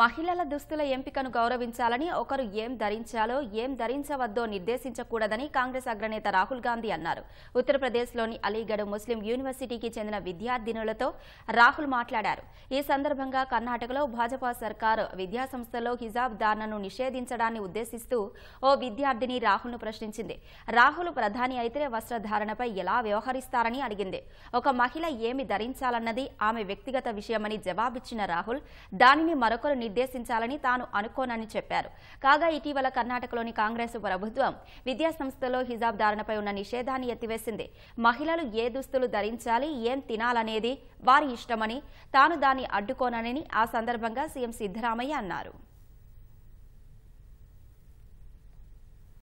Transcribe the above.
మహిళల దుస్తుల ఎంపికను గౌరవించాలని ఒకరు ఏం ధరించాలో ఏం ధరించవద్దో నిర్దేశించకూడదని కాంగ్రెస్ అగ్రనేత రాహుల్ గాంధీ అన్నారు ఉత్తరప్రదేశ్లోని అలీగఢ్ ముస్లిం యూనివర్సిటీకి చెందిన విద్యార్థినులతో రాహుల్ మాట్లాడారు ఈ సందర్భంగా కర్ణాటకలో భాజపా సర్కారు విద్యాసంస్థలో హిజాబ్ ధారణను నిషేధించడాన్ని ఉద్దేశిస్తూ ఓ విద్యార్థిని రాహుల్ను ప్రశ్నించింది రాహుల్ ప్రధాని అయితే వస్త్రధారణపై ఎలా వ్యవహరిస్తారని అడిగింది ఒక మహిళ ఏమి ధరించాలన్నది ఆమె వ్యక్తిగత విషయమని జవాబిచ్చిన రాహుల్ దానిని మరొకరు నిర్దేశించాలని తాను అనుకోనని చెప్పారు కాగా ఇటీవల కర్ణాటకలోని కాంగ్రెస్ ప్రభుత్వం విద్యాసంస్థలో హిజాబ్ ధారణపై ఉన్న నిషేధాన్ని ఎత్తివేసింది మహిళలు ఏ దుస్తులు ధరించాలి ఏం తినాలనేది వారి ఇష్టమని తాను దాన్ని అడ్డుకోనని ఆ సందర్భంగా సీఎం సిద్దరామయ్య అన్నారు